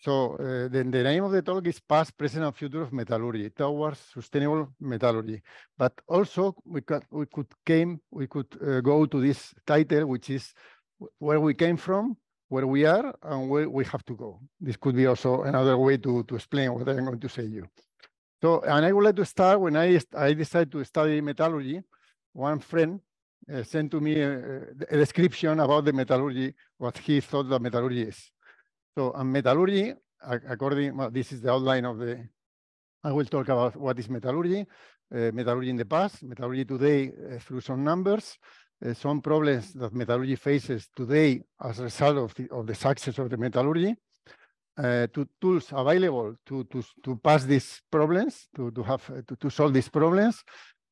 So uh, eh, then the name of the talk is Past, Present and Future of Metallurgy Towards Sustainable Metallurgy. But also we could, we could came, we could uh, go to this title, which is where we came from, where we are and where we have to go. This could be also another way to, to explain what I'm going to say to you. So, and I would like to start when I, I decided to study metallurgy, one friend uh, sent to me a, a, description about the metallurgy, what he thought the metallurgy is. So um, metallurgy, according, well, this is the outline of the, I will talk about what is metallurgy, uh, metallurgy in the past, metallurgy today uh, through some numbers, uh, some problems that metallurgy faces today as a result of the, of the success of the metallurgy, uh, to tools available to, to, to pass these problems, to, to have uh, to, to solve these problems,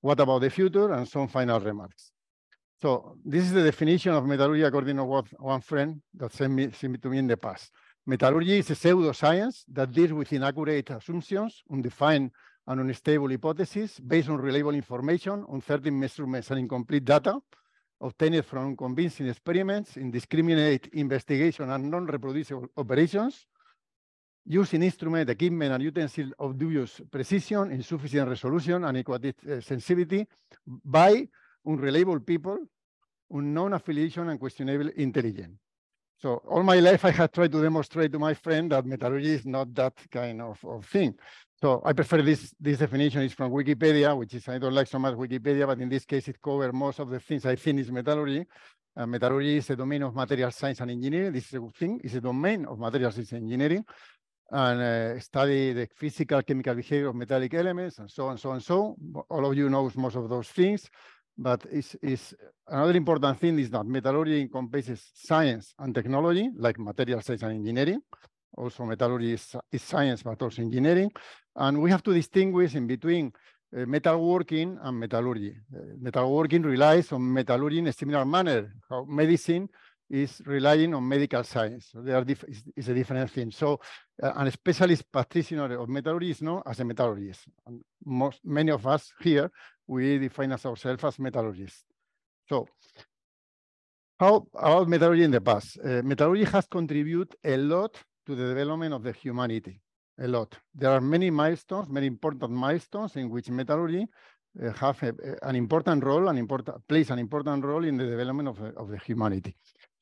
what about the future, and some final remarks. So this is the definition of metallurgy according to what one friend that sent me, sent me to me in the past. Metallurgy is a pseudoscience that deals with inaccurate assumptions, undefined and unstable hypotheses based on reliable information, uncertain measurements, and incomplete data obtained from convincing experiments, indiscriminate investigation, and non-reproducible operations, using instrument, equipment, and utensils of dubious precision, insufficient resolution, and equative eh, sensitivity by unreliable people, unknown affiliation, and questionable intelligence. So all my life, I had tried to demonstrate to my friend that metallurgy is not that kind of, of thing. So I prefer this, this definition is from Wikipedia, which is, I don't like so much Wikipedia, but in this case, it covers most of the things I think is metallurgy. Uh, metallurgy is a domain of material science and engineering. This is a good thing. It's a domain of material science and engineering and uh, study the physical chemical behavior of metallic elements and so on, so and so. All of you knows most of those things. But it's, it's another important thing is that metallurgy encompasses science and technology, like material science and engineering. Also, metallurgy is, is science, but also engineering. And we have to distinguish in between uh, metalworking and metallurgy. Uh, metalworking relies on metallurgy in a similar manner, how medicine is relying on medical science. So there are a different thing. So uh, an specialist practitioner of metallurgy is known as a metallurgist. And most, many of us here, we define as ourselves as metallurgists. So how about metallurgy in the past? Uh, metallurgy has contributed a lot to the development of the humanity, a lot. There are many milestones, many important milestones in which metallurgy uh, have a, an important role, an important plays an important role in the development of, uh, of the humanity.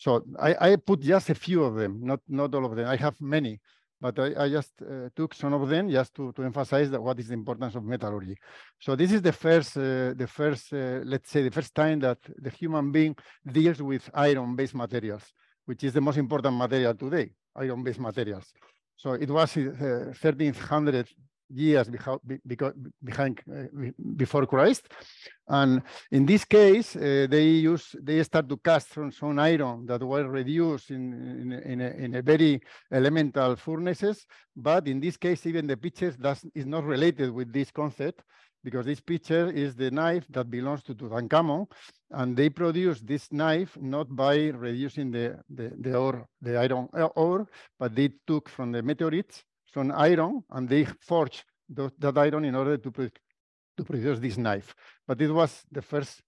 So I, I put just a few of them, not, not all of them. I have many, but I, I just uh, took some of them just to, to emphasize that what is the importance of metallurgy. So this is the first, uh, the first, uh, let's say the first time that the human being deals with iron-based materials, which is the most important material today, iron-based materials. So it was uh, 1300 years behind, uh, before Christ. And in this case, uh, they use they start to cast from some iron that was reduced in, in, in, a, in a, very elemental furnaces. But in this case, even the pictures does, is not related with this concept because this picture is the knife that belongs to Tutankhamun, and they produce this knife not by reducing the, the, the ore, the iron uh, ore, but they took from the meteorites from iron and they forged the, that iron in order to, to produce this knife. But it was the first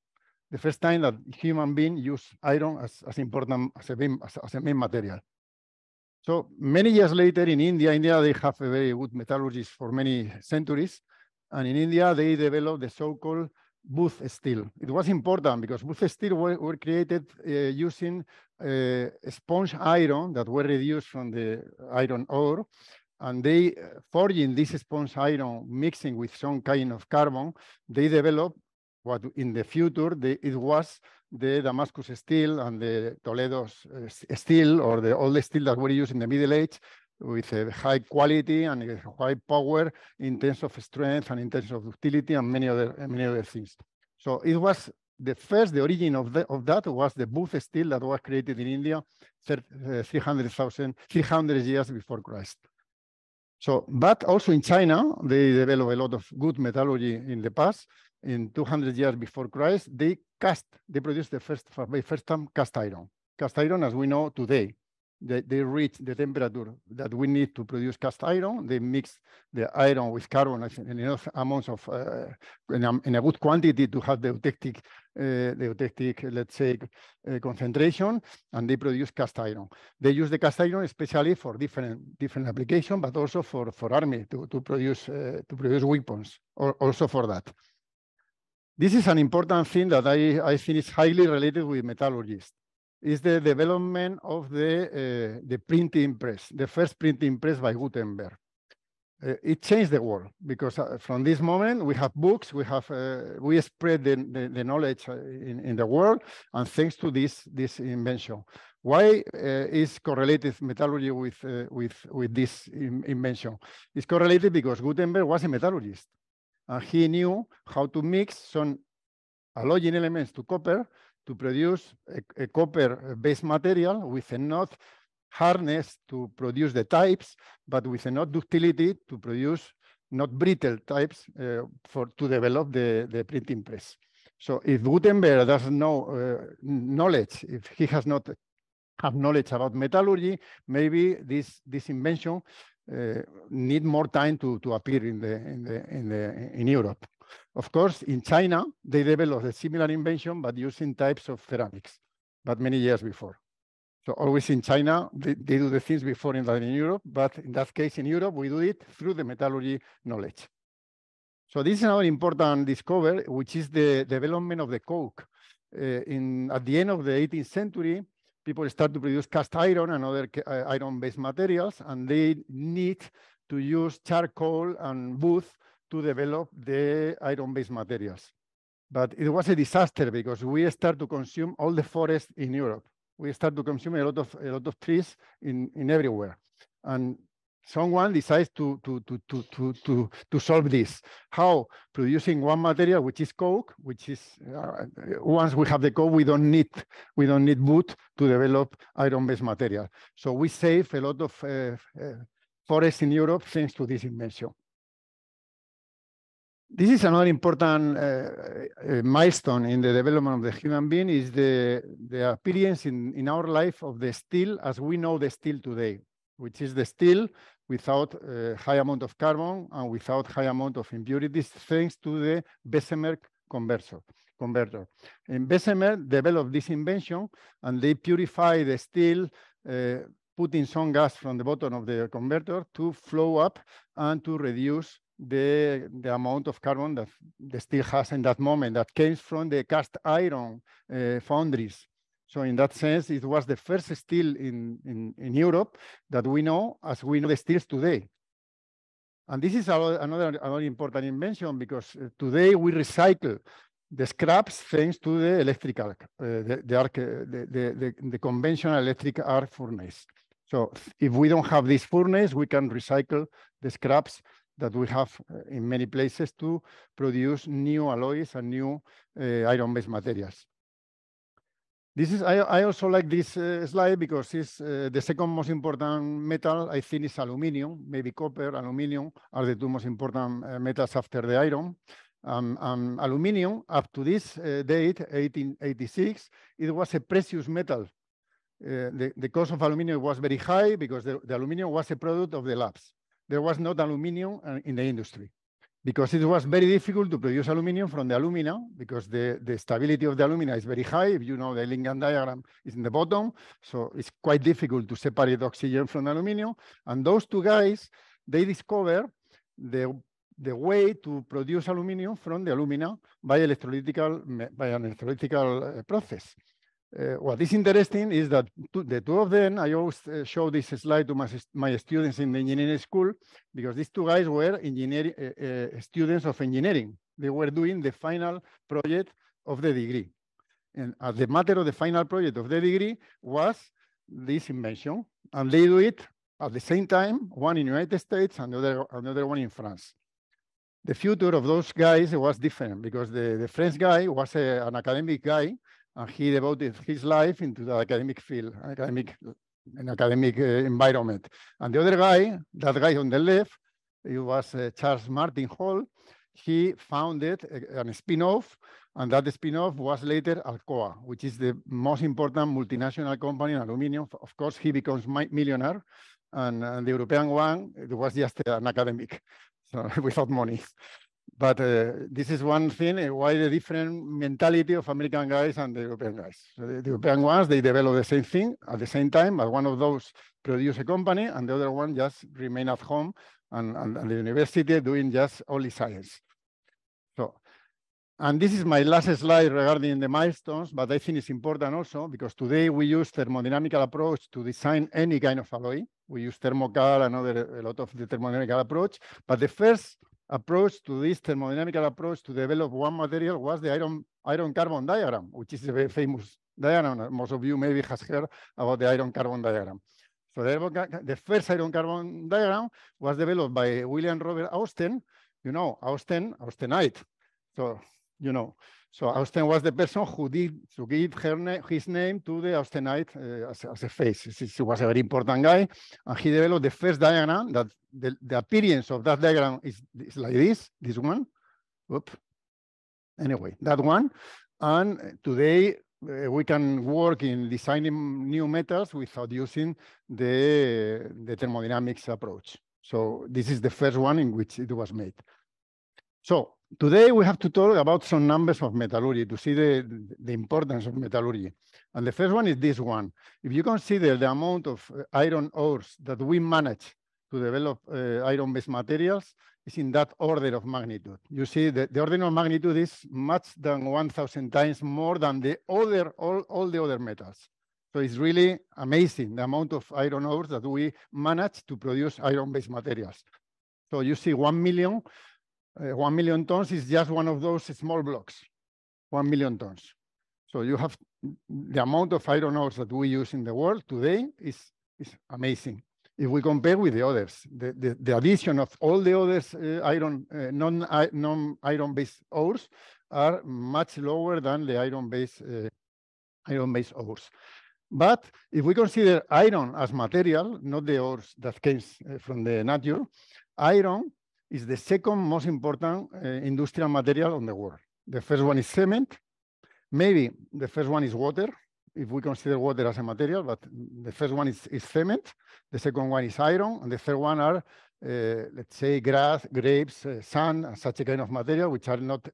the first time that human being used iron as, as important as a, main, as, as a main material. So many years later in India, India, they have a very good metallurgist for many centuries. And in India, they developed the so-called booth steel. It was important because booth steel were, were created uh, using uh, sponge iron that were reduced from the iron ore and they uh, forging this sponge iron mixing with some kind of carbon, they develop what in the future it was the Damascus steel and the Toledo uh, steel or the all the steel that were used in the Middle Age with a uh, high quality and a high power in terms of strength and in terms of ductility and many other many other things. So it was the first, the origin of, the, of that was the booth steel that was created in India 300,000, 300 years before Christ. So, but also in China, they developed a lot of good metallurgy in the past. In 200 years before Christ, they cast, they produced the first, for the first time, cast iron. Cast iron, as we know today, they, they reach the temperature that we need to produce cast iron. They mix the iron with carbon in enough amounts of, uh, in, a, in, a, good quantity to have the eutectic, uh, the eutectic let's say, uh, concentration, and they produce cast iron. They use the cast iron especially for different different application, but also for, for army to, to produce uh, to produce weapons, or also for that. This is an important thing that I, I think is highly related with metallurgists is the development of the, uh, the printing press, the first printing press by Gutenberg. Uh, it changed the world because uh, from this moment we have books, we have eh, we spread the, the, the knowledge uh, in, in the world, and thanks to this this invention. Why is correlated metallurgy with with with this in, invention? It's correlated because Gutenberg was a metallurgist, and he knew how to mix some alloying elements to copper to produce a, a copper-based material with enough hardness to produce the types, but with enough ductility to produce not brittle types uh, for to develop the, the printing press. So if Gutenberg does no uh, knowledge, if he has not have knowledge about metallurgy, maybe this this invention uh, need more time to to appear in the in the in the in Europe. Of course, in China, they developed a similar invention, but using types of ceramics, but many years before. So always in China, they, they do the things before in, in Europe, but in that case, in Europe, we do it through the metallurgy knowledge. So this is another important discovery, which is the development of the coke. Uh, in, at the end of the 18th century, people start to produce cast iron and other uh, iron-based materials, and they need to use charcoal and wood to develop the iron-based materials. But it was a disaster because we start to consume all the forest in Europe. We start to consume a lot of a lot of trees in, in everywhere. And someone decides to, to, to, to, to, to, to, solve this. How? Producing one material, which is coke, which is, uh, once we have the coke, we don't need, we don't need wood to develop iron-based material. So we save a lot of uh, uh, forests in Europe thanks to this invention. This is another important uh, uh, milestone in the development of the human being is the, the appearance in, in our life of the steel as we know the steel today, which is the steel without a uh, high amount of carbon and without high amount of impurities, thanks to the Bessemer converter. converter. And Bessemer developed this invention and they purify the steel uh, putting some gas from the bottom of the converter to flow up and to reduce the, the amount of carbon that the steel has in that moment that came from the cast iron uh, foundries. So in that sense, it was the first steel in, in, in Europe that we know as we know the steels today. And this is another, another important invention because uh, today we recycle the scraps thanks to the electric arc, uh, the, the, arc uh, the, the, the, the, conventional electric arc furnace. So if we don't have this furnace, we can recycle the scraps that we have uh, in many places to produce new alloys and new uh, iron-based materials. This is, I, I also like this uh, slide because it's uh, the second most important metal, I think is aluminum, maybe copper, aluminum are the two most important uh, metals after the iron. Um, um, aluminum, up to this uh, date, 1886, it was a precious metal. the, the cost of aluminum was very high because the, the aluminum was a product of the labs there was not aluminium uh, in the industry because it was very difficult to produce aluminium from the alumina because the, the stability of the alumina is very high. If you know the Lincoln diagram is in the bottom, so it's quite difficult to separate oxygen from aluminium. And those two guys, they discover the, the way to produce aluminium from the alumina by, electrolytical, by an electrolytical uh, process. Uh, what is interesting is that two, the two of them, I always uh, show this slide to my, my, students in the engineering school, because these two guys were engineering uh, uh, students of engineering. They were doing the final project of the degree. And as uh, the matter of the final project of the degree was this invention. And they do it at the same time, one in United States, another, another one in France. The future of those guys was different because the, the French guy was a, uh, an academic guy and he devoted his life into the academic field, academic, an academic uh, environment. And the other guy, that guy on the left, it was uh, Charles Martin Hall. He founded a, uh, a spin-off, and that spin-off was later Alcoa, which is the most important multinational company in aluminum. Of course, he becomes millionaire, and, and the European one was just uh, an academic, so without money but uh, this is one thing, uh, why the different mentality of American guys and the European guys. So the, the, European ones, they develop the same thing at the same time, but one of those produce a company and the other one just remain at home and, and, and the university doing just only science. So, and this is my last slide regarding the milestones, but I think it's important also because today we use thermodynamical approach to design any kind of alloy. We use thermocal and other, a lot of the thermodynamical approach, but the first approach to this thermodynamical approach to develop one material was the iron, iron carbon diagram, which is a very famous diagram. Most of you maybe has heard about the iron carbon diagram. So the, the first iron carbon diagram was developed by William Robert Austen, you know, Austen, Austenite. So, you know, so Austin was the person who did to give her his name to the Austenite uh, eh, as, as, a face. He was a very important guy, and he developed the first diagram. That the, the appearance of that diagram is, is like this, this one. Oop. Anyway, that one. And today uh, we can work in designing new metals without using the the thermodynamics approach. So this is the first one in which it was made. So Today we have to talk about some numbers of metallurgy to see the, the importance of metallurgy. And the first one is this one. If you consider the amount of uh, iron ores that we manage to develop uh, iron-based materials, it's in that order of magnitude. You see that the order of magnitude is much than 1,000 times more than the other, all, all the other metals. So it's really amazing the amount of iron ores that we manage to produce iron-based materials. So you see 1 million uh, 1 million tons is just one of those small blocks, 1 million tons. So you have the amount of iron ores that we use in the world today is, is amazing. If we compare with the others, the, the, the addition of all the others uh, iron, uh, non, uh, non iron based ores are much lower than the iron based uh, iron based ores. But if we consider iron as material, not the ores that came uh, from the nature, iron is the second most important uh, industrial material on the world. The first one is cement. Maybe the first one is water, if we consider water as a material, but the first one is, is cement, the second one is iron, and the third one are, uh, let's say, grass, grapes, uh, sand, such a kind of material, which are not,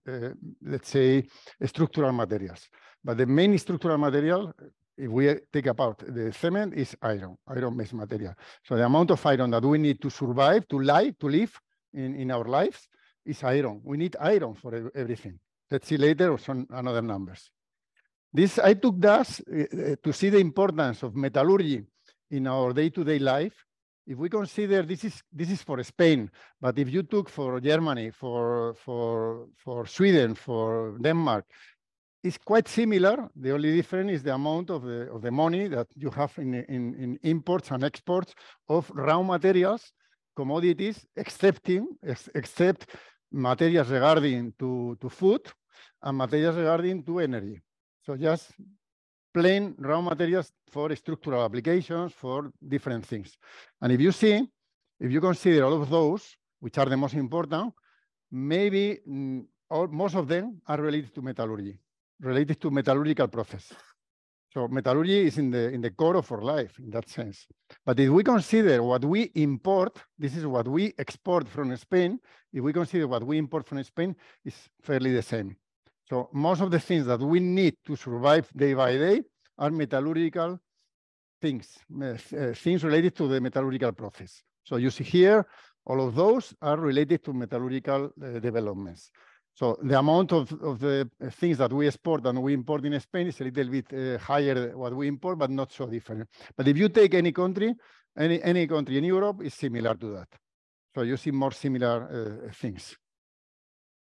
let's say, structural materials. But the main structural material, if we take apart the cement, is iron, iron-based material. So the amount of iron that we need to survive, to live, to live, in, in our lives is iron. We need iron for everything. Let's see later some another numbers. This I took that eh, eh, to see the importance of metallurgy in our day-to-day -day life. If we consider this is this is for Spain, but if you took for Germany, for for for Sweden, for Denmark, it's quite similar. The only difference is the amount of the of the money that you have in in, in imports and exports of raw materials commodities, excepting, ex except materials regarding to, to food and materials regarding to energy. So just plain raw materials for structural applications, for different things. And if you see, if you consider all of those, which are the most important, maybe mm, all, most of them are related to metallurgy, related to metallurgical process. So metallurgy is in the in the core of our life in that sense. But if we consider what we import, this is what we export from Spain. If we consider what we import from Spain, is fairly the same. So most of the things that we need to survive day by day are metallurgical things, uh, uh, things related to the metallurgical process. So you see here, all of those are related to metallurgical uh, developments. So the amount of, of the uh, things that we export and we import in Spain is a little bit uh, higher what we import, but not so different. But if you take any country, any, any country in Europe is similar to that. So you see more similar uh, things.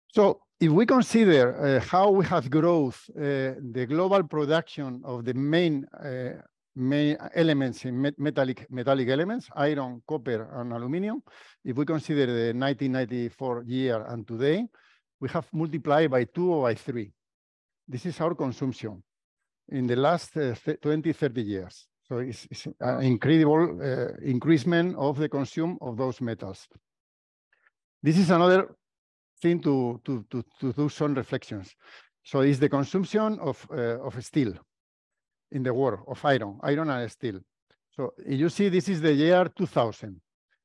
So if we consider uh, how we have growth, uh, the global production of the main, uh, main elements in met metallic, metallic elements, iron, copper, and aluminum, if we consider the 1994 year and today, we have multiplied by two or by three. This is our consumption in the last uh, 20, 30 years. So it's, it's an incredible uh, increasement of the consume of those metals. This is another thing to, to, to, to do some reflections. So it's the consumption of, uh, of steel in the world, of iron, iron and steel. So you see, this is the year 2000.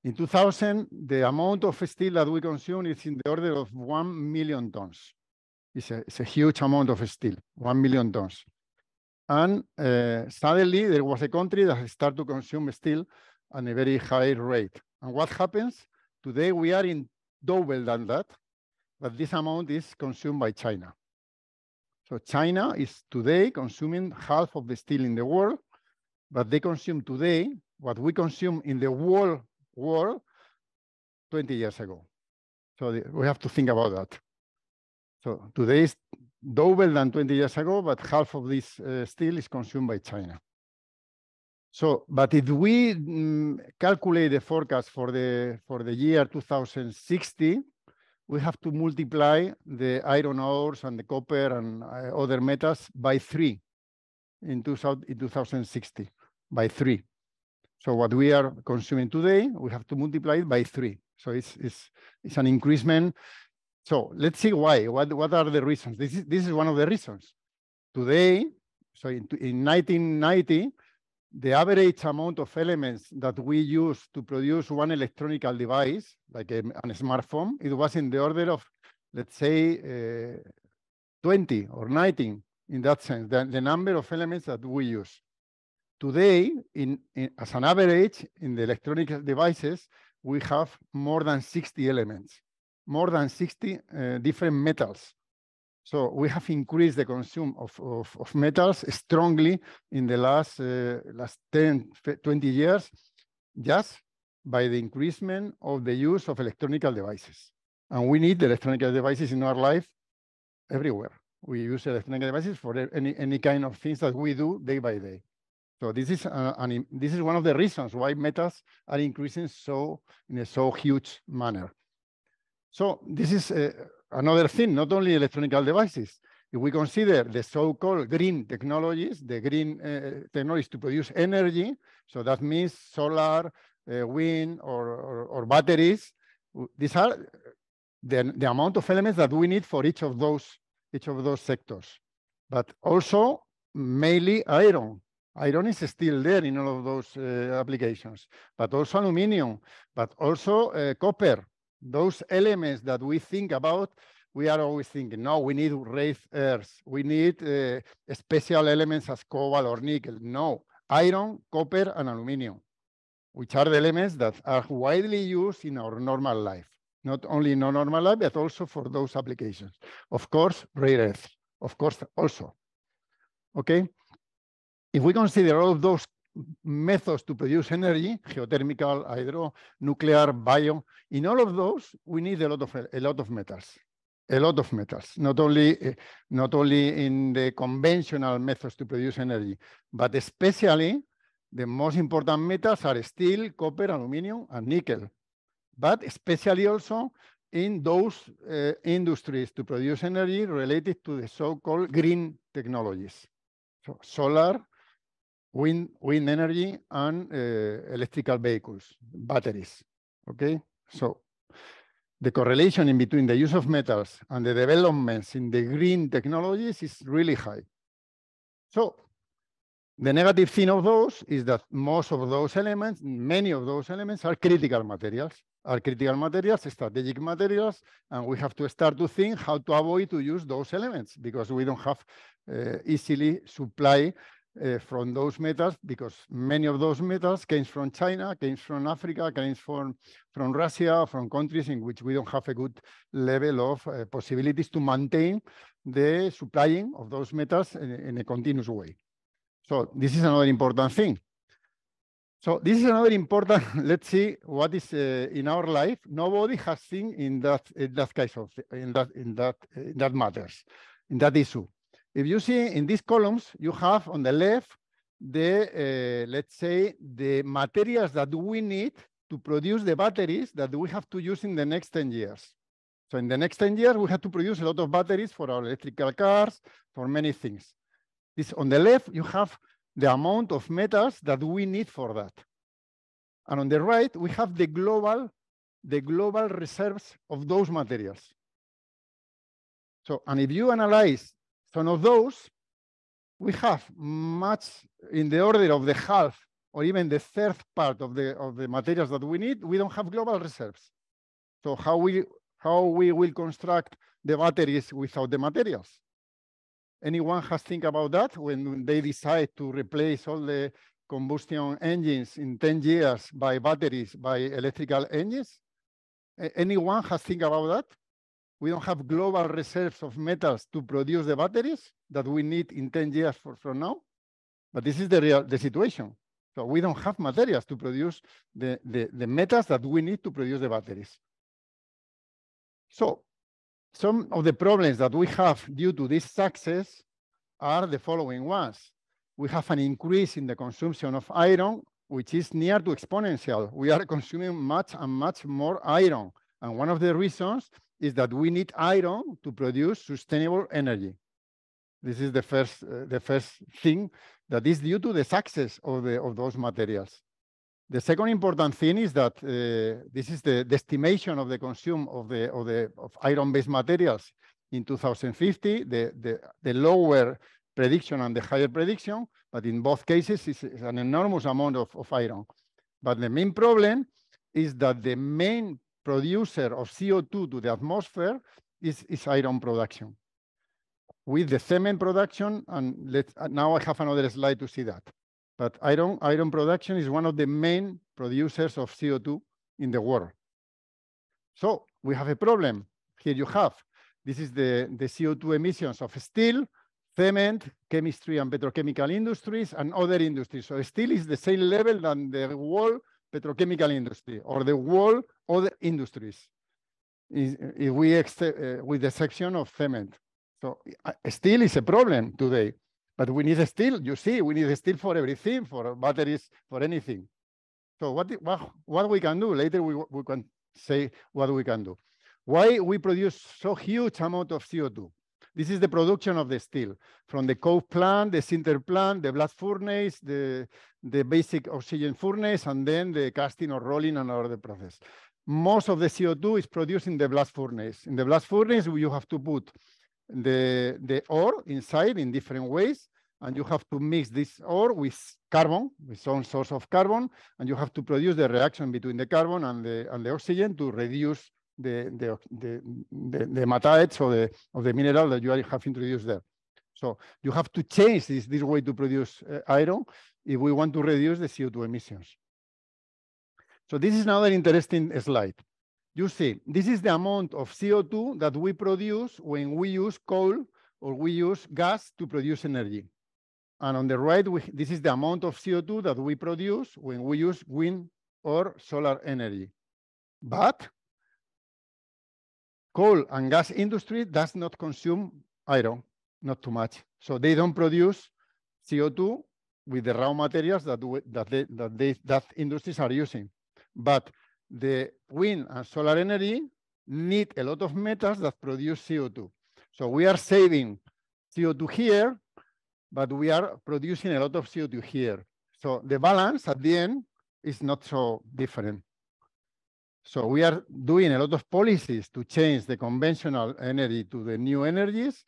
In 2000, the amount of steel that we consume is in the order of 1 million tons. It's a, it's a huge amount of steel, 1 million tons. And uh, suddenly there was a country that started to consume steel at a very high rate. And what happens? Today we are in double than that, but this amount is consumed by China. So China is today consuming half of the steel in the world, but they consume today what we consume in the world world 20 years ago. So we have to think about that. So today is double than 20 years ago, but half of this uh, steel is consumed by China. So, but if we mm, calculate the forecast for the for the year 2060, we have to multiply the iron ores and the copper and uh, other metals by three in, two, in 2060, by three. So what we are consuming today, we have to multiply it by three. So it's, it's, it's an increment. So let's see why, what, what are the reasons? This is, this is one of the reasons. Today, so in, in 1990, the average amount of elements that we use to produce one electronic device, like a, smartphone, it was in the order of, let's say, uh, 20 or 19 in that sense, the, the number of elements that we use. Today, in, in, as an average, in the electronic devices, we have more than 60 elements, more than 60 uh, different metals. So we have increased the consume of, of, of metals strongly in the last, uh, last 10, 20 years, just by the increasement of the use of electronic devices. And we need electronic devices in our life everywhere. We use electronic devices for any, any kind of things that we do day by day. So this is uh, an, this is one of the reasons why metals are increasing so in a so huge manner. So this is uh, another thing, not only electronic devices. If we consider the so-called green technologies, the green uh, technologies to produce energy, so that means solar, uh, wind, or, or, or, batteries. These are the, the amount of elements that we need for each of those each of those sectors. But also mainly iron, Iron is still there in all of those uh, applications, but also aluminium, but also uh, copper. Those elements that we think about, we are always thinking, no, we need rare earths. We need uh, special elements as cobalt or nickel. No, iron, copper, and aluminium, which are the elements that are widely used in our normal life. Not only in our normal life, but also for those applications. Of course, rare earths. Of course, also. Okay. If we consider all those methods to produce energy, geothermal, hydro, nuclear, bio, in all of those, we need a lot of, a lot of metals a lot of metals, not only, eh, not only in the conventional methods to produce energy, but especially the most important metals are steel, copper, aluminum, and nickel, but especially also in those uh, industries to produce energy related to the so-called green technologies. So solar, wind, wind energy and uh, electrical vehicles, batteries, okay? So the correlation in between the use of metals and the developments in the green technologies is really high. So the negative thing of those is that most of those elements, many of those elements are critical materials, are critical materials, strategic materials, and we have to start to think how to avoid to use those elements because we don't have uh, easily supply uh, from those metals because many of those metals came from China, came from Africa, came from, from Russia, from countries in which we don't have a good level of uh, possibilities to maintain the supplying of those metals in, in, a continuous way. So this is another important thing. So this is another important, let's see what is uh, in our life. Nobody has seen in that, in that case of, in that, in that, in that matters, in that issue. If you see in these columns, you have on the left, the, uh, let's say, the materials that we need to produce the batteries that we have to use in the next 10 years. So in the next 10 years, we have to produce a lot of batteries for our electrical cars, for many things. This on the left, you have the amount of metals that we need for that. And on the right, we have the global, the global reserves of those materials. So, and if you analyze so of those, we have much in the order of the half or even the third part of the, of the materials that we need, we don't have global reserves. So how we, how we will construct the batteries without the materials? Anyone has think about that when they decide to replace all the combustion engines in 10 years by batteries, by electrical engines? Anyone has think about that? we don't have global reserves of metals to produce the batteries that we need in 10 years for, from now. But this is the real the situation. So we don't have materials to produce the, the, the metals that we need to produce the batteries. So some of the problems that we have due to this success are the following ones. We have an increase in the consumption of iron, which is near to exponential. We are consuming much and much more iron. And one of the reasons is that we need iron to produce sustainable energy. This is the first, uh, the first thing that is due to the success of, the, of those materials. The second important thing is that uh, this is the, the, estimation of the consume of the of the of iron-based materials in 2050. The, the the lower prediction and the higher prediction, but in both cases, it's an enormous amount of, of iron. But the main problem is that the main producer of CO2 to the atmosphere is, is iron production. With the cement production, and let uh, now I have another slide to see that. But iron, iron production is one of the main producers of CO2 in the world. So we have a problem. Here you have. This is the, the CO2 emissions of steel, cement, chemistry and petrochemical industries, and other industries. So steel is the same level than the world petrochemical industry or the whole other industries, if we uh, with the exception of cement. So uh, steel is a problem today, but we need steel. You see, we need steel for everything, for batteries, for anything. So what, what, what we can do, later we, we can say what we can do. Why we produce so huge amount of CO2? This is the production of the steel from the coke plant, the sinter plant, the blast furnace, the, the basic oxygen furnace, and then the casting or rolling and other process. Most of the CO2 is produced in the blast furnace. In the blast furnace, you have to put the, the ore inside in different ways, and you have to mix this ore with carbon, with some source of carbon, and you have to produce the reaction between the carbon and the, and the oxygen to reduce the, the, the, the, metallics or the, of the mineral that you have introduced there. So you have to change this, this way to produce uh, iron if we want to reduce the CO2 emissions. So this is another interesting slide. You see, this is the amount of CO2 that we produce when we use coal or we use gas to produce energy. And on the right, we, this is the amount of CO2 that we produce when we use wind or solar energy. But coal and gas industry does not consume iron, not too much. So they don't produce CO2 with the raw materials that, that, they, that, they, that industries are using. But the wind and solar energy need a lot of metals that produce CO2. So we are saving CO2 here, but we are producing a lot of CO2 here. So the balance at the end is not so different. So we are doing a lot of policies to change the conventional energy to the new energies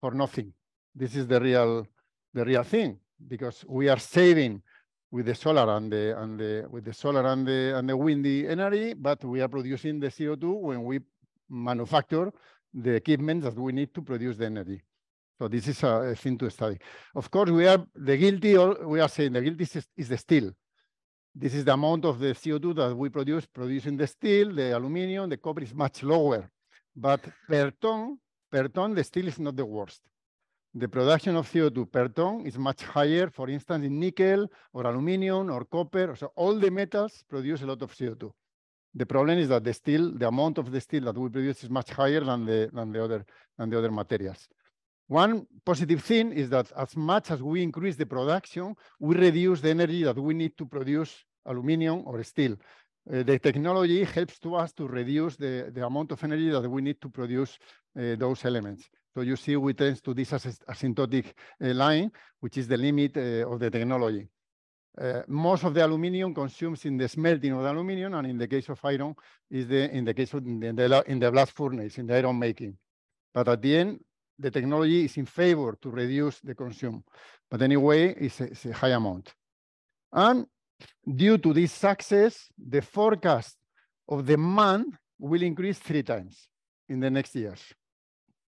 for nothing. This is the real, the real thing because we are saving with the solar and the and the with the solar and the and the windy energy, but we are producing the CO2 when we manufacture the equipment that we need to produce the energy. So this is a, a thing to study. Of course, we are the guilty. We are saying the guilty is, is the steel this is the amount of the CO2 that we produce, producing the steel, the aluminum, the copper is much lower. But per ton, per ton, the steel is not the worst. The production of CO2 per ton is much higher, for instance, in nickel or aluminum or copper. So all the metals produce a lot of CO2. The problem is that the steel, the amount of the steel that we produce is much higher than the, than the, other, than the other materials. One positive thing is that as much as we increase the production, we reduce the energy that we need to produce aluminum or steel. Uh, the technology helps to us to reduce the, the amount of energy that we need to produce uh, those elements. So you see, we tend to this asymptotic uh, line, which is the limit uh, of the technology. Uh, most of the aluminum consumes in the smelting of the aluminum, and in the case of iron, is the in the case of in the, in the blast furnace, in the iron making. But at the end, the technology is in favor to reduce the consume. But anyway, it's a, it's a high amount. And due to this success, the forecast of demand will increase three times in the next years.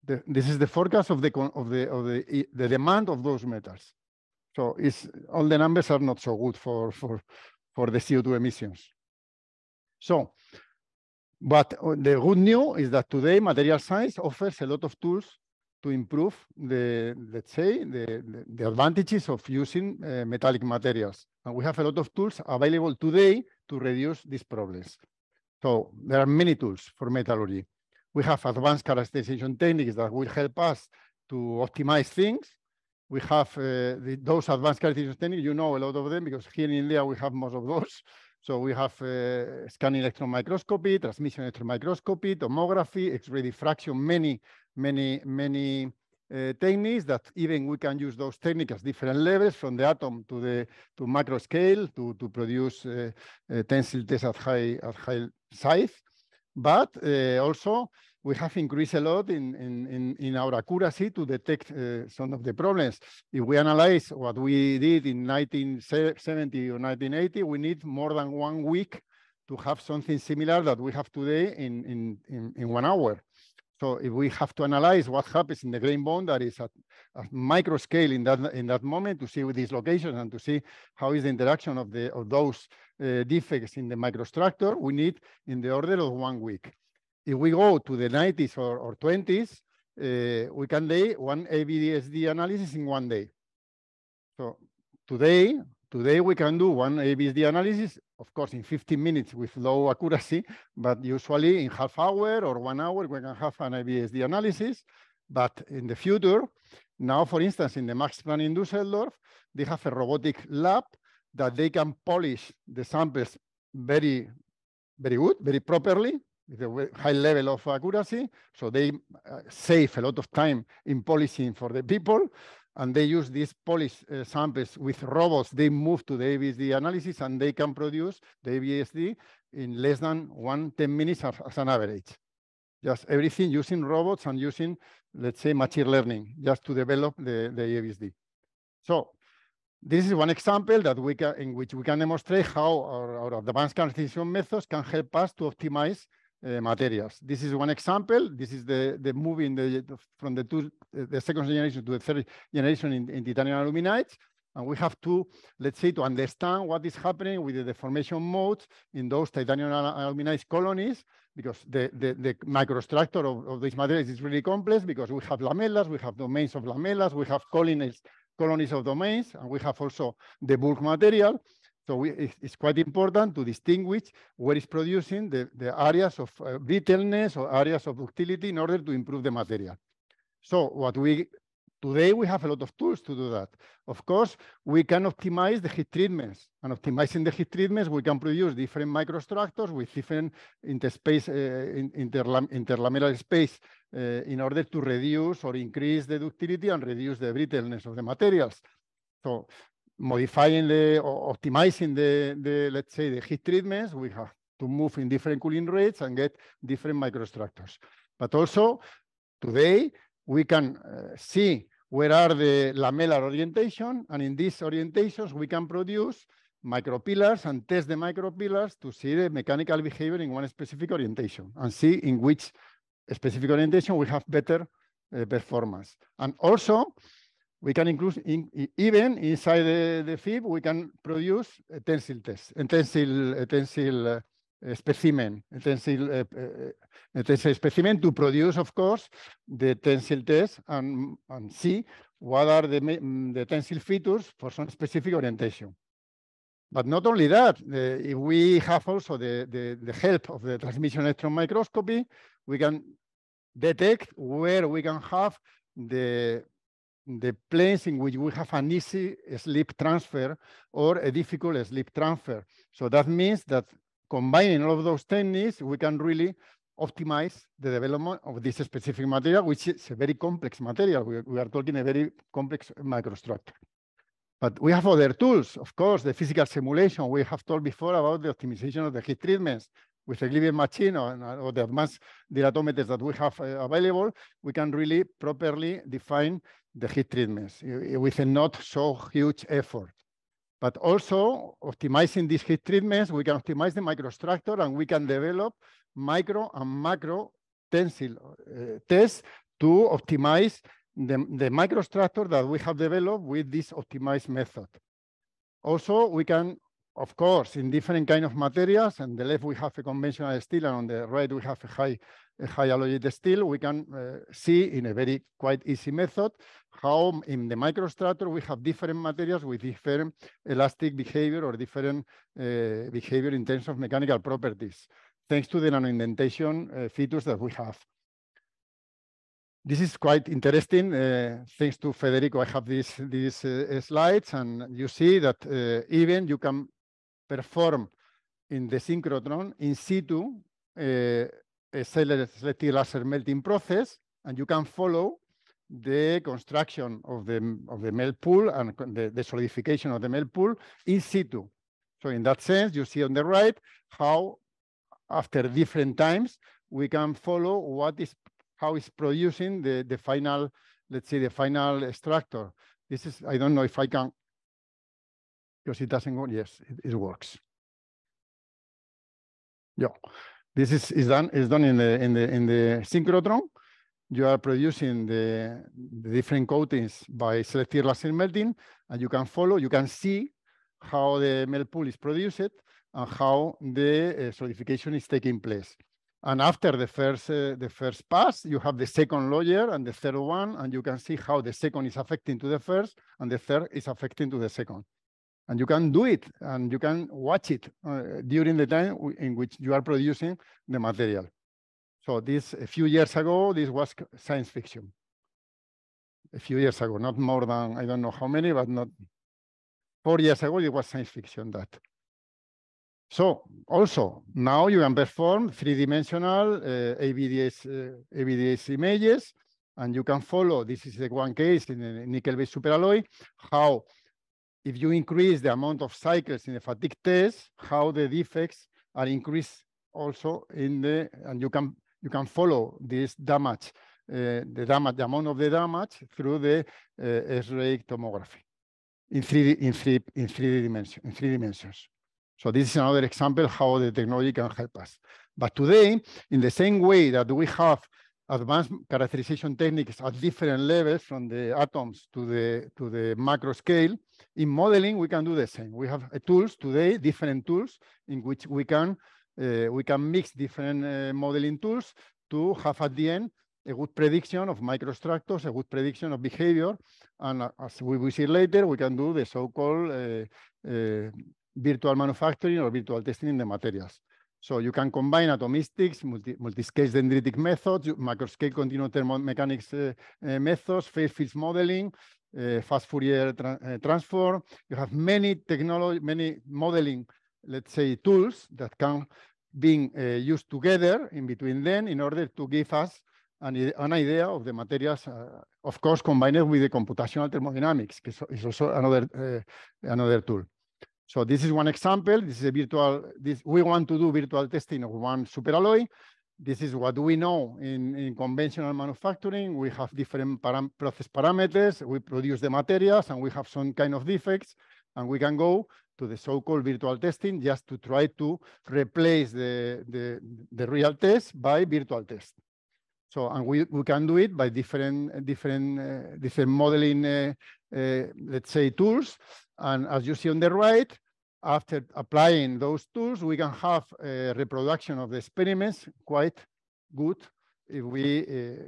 The, this is the forecast of the of the of the the demand of those metals. So it's, all the numbers are not so good for for for the CO2 emissions. So, but uh, the good news is that today material science offers a lot of tools to improve the, let's say, the, the, advantages of using uh, metallic materials. And we have a lot of tools available today to reduce these problems. So there are many tools for metallurgy. We have advanced characterization techniques that will help us to optimize things. We have uh, the, those advanced characterization techniques, you know a lot of them because here in India we have most of those. So we have uh, scanning electron microscopy, transmission electron microscopy, tomography, X-ray diffraction, many many, many uh, techniques that even we can use those techniques at different levels from the atom to the to macro scale to, to produce uh, uh, tensile tests at high, at high size. But also we have increased a lot in, in, in, our accuracy to detect some of the problems. If we analyze what we did in 1970 or 1980, we need more than one week to have something similar that we have today in, in, in, in one hour. So if we have to analyze what happens in the grain bond that is at, a micro scale in that, in that moment to see with these locations and to see how is the interaction of, the, of those uh, defects in the microstructure, we need in the order of one week. If we go to the 90s or, or 20s, uh, we can lay one ABDSD analysis in one day. So today, Today we can do one ABSD analysis, of course, in 15 minutes with low accuracy, but usually in half hour or one hour, we can have an ABSD analysis. But in the future, now, for instance, in the Max Planck in Düsseldorf, they have a robotic lab that they can polish the samples very, very good, very properly, with a high level of accuracy. So they uh, save a lot of time in polishing for the people and they use these polish uh, samples with robots, they move to the ABSD analysis and they can produce the ABSD in less than one 10 minutes as, as an average. Just everything using robots and using, let's say, machine learning just to develop the, the ABSD. So this is one example that we can, in which we can demonstrate how our, our advanced characterization methods can help us to optimize uh, eh, materials. This is one example. This is the, the moving the, the, from the two, eh, the second generation to the third generation in, in, titanium aluminides. And we have to, let's say, to understand what is happening with the deformation modes in those titanium aluminate colonies, because the, the, the microstructure of, of these materials is really complex because we have lamellas, we have domains of lamellas, we have colonies, colonies of domains, and we have also the bulk material. So we, it's quite important to distinguish what is producing the, the areas of uh, brittleness or areas of ductility in order to improve the material. So what we Today, we have a lot of tools to do that. Of course, we can optimize the heat treatments. And optimizing the heat treatments, we can produce different microstructures with different interspace, uh, interlaminar space uh, in order to reduce or increase the ductility and reduce the brittleness of the materials. So modifying the or optimizing the, the let's say the heat treatments, we have to move in different cooling rates and get different microstructures. But also today we can uh, see where are the lamellar orientation, and in these orientations we can produce micropillars and test the micropillars to see the mechanical behavior in one specific orientation and see in which specific orientation we have better uh, performance. And also we can include in, even inside the, the FIB, we can produce a tensile test, a tensile, a tensile uh, specimen, a tensile, uh, a uh, uh, tensile specimen to produce, of course, the tensile test and, and see what are the, mm, the tensile features for some specific orientation. But not only that, the, if we have also the, the, the help of the transmission electron microscopy, we can detect where we can have the the place in which we have an easy slip transfer or a difficult slip transfer. So that means that combining all of those techniques, we can really optimize the development of this specific material, which is a very complex material. We are, we are talking a very complex microstructure. But we have other tools, of course, the physical simulation. We have told before about the optimization of the heat treatments with a given machine or, or the advanced dilatometers that we have uh, available, we can really properly define the heat treatments with a not so huge effort. But also optimizing these heat treatments, we can optimize the microstructure and we can develop micro and macro tensile uh, tests to optimize the, the microstructure that we have developed with this optimized method. Also, we can of course, in different kind of materials, and the left we have a conventional steel, and on the right we have a high, a high alloyed steel. We can uh, see in a very quite easy method how in the microstructure we have different materials with different elastic behavior or different uh, behavior in terms of mechanical properties, thanks to the nanoindentation uh, features that we have. This is quite interesting. Uh, thanks to Federico, I have these, these uh, slides, and you see that uh, even you can perform in the synchrotron in situ uh, eh, eh, a selective laser melting process, and you can follow the construction of the, of the melt pool and the, the solidification of the melt pool in situ. So in that sense, you see on the right how after different times, we can follow what is, how is producing the, the final, let's say the final structure. This is, I don't know if I can because it doesn't go, yes, it, it works. Yeah, this is, is done, is done in the, in the, in the synchrotron. You are producing the, the different coatings by selective laser melting, and you can follow, you can see how the melt pool is produced and how the uh, solidification is taking place. And after the first, uh, the first pass, you have the second layer and the third one, and you can see how the second is affecting to the first and the third is affecting to the second. And you can do it and you can watch it uh, during the time in which you are producing the material. So this, a few years ago, this was science fiction. A few years ago, not more than, I don't know how many, but not four years ago, it was science fiction that. So also now you can perform three-dimensional uh, ABDS, uh, ABDS images and you can follow, this is the one case in the nickel-based superalloy, how if you increase the amount of cycles in the fatigue test, how the defects are increased also in the, and you can you can follow this damage, uh, the damage, the amount of the damage through the uh, X-ray tomography in three in three in three dimensions in three dimensions. So this is another example how the technology can help us. But today, in the same way that we have advanced characterization techniques at different levels from the atoms to the, to the macro scale. In modeling, we can do the same. We have uh, tools today, different tools in which we can, uh, we can mix different uh, modeling tools to have at the end a good prediction of microstructures, a good prediction of behavior. And uh, as we will see later, we can do the so-called uh, uh, virtual manufacturing or virtual testing in the materials. So you can combine atomistics, multi, multi-scale dendritic methods, macroscale continuum thermomechanics uh, uh, methods, phase field modeling, uh, fast Fourier tra uh, transform. You have many technology, many modeling, let's say, tools that can be uh, used together in between them in order to give us an, an idea of the materials, uh, of course, combined with the computational thermodynamics, which is also another another tool. So this is one example. This is a virtual, this, we want to do virtual testing of one superalloy. This is what we know in, in conventional manufacturing. We have different param process parameters. We produce the materials and we have some kind of defects and we can go to the so-called virtual testing just to try to replace the, the, the real test by virtual test. So, and we, we can do it by different, different, uh, different modeling, uh, uh, let's say, tools. And as you see on the right, after applying those tools, we can have a reproduction of the experiments quite good if we, uh,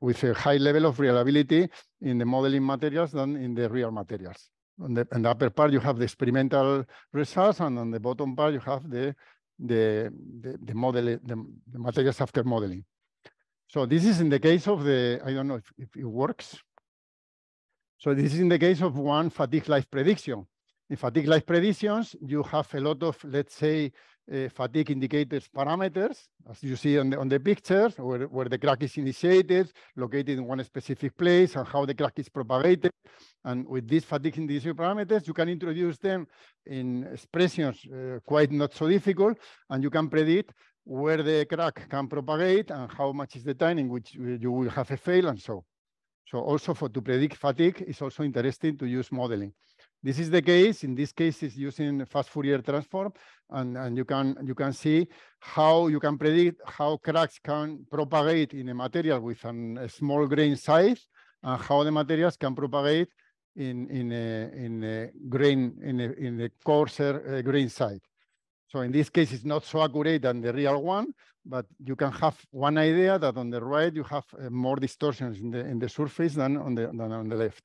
with a high level of reliability in the modeling materials than in the real materials. On the, on the upper part, you have the experimental results, and on the bottom part, you have the the the, the model the, the materials after modeling. So this is in the case of the I don't know if, if it works. So this is in the case of one fatigue life prediction. In fatigue life predictions, you have a lot of, let's say, uh, fatigue indicators parameters, as you see on the, on the pictures, where, where the crack is initiated, located in one specific place, and how the crack is propagated. And with these fatigue indicator parameters, you can introduce them in expressions uh, quite not so difficult, and you can predict where the crack can propagate and how much is the time in which uh, you will have a fail and so. So also for to predict fatigue, it's also interesting to use modeling. This is the case. In this case, it's using fast Fourier transform, and, and you can you can see how you can predict how cracks can propagate in a material with an, a small grain size, and how the materials can propagate in in a, in a grain in a, in a coarser uh, grain size. So in this case, it's not so accurate than the real one, but you can have one idea that on the right, you have uh, more distortions in the, in the surface than on the, than on the left.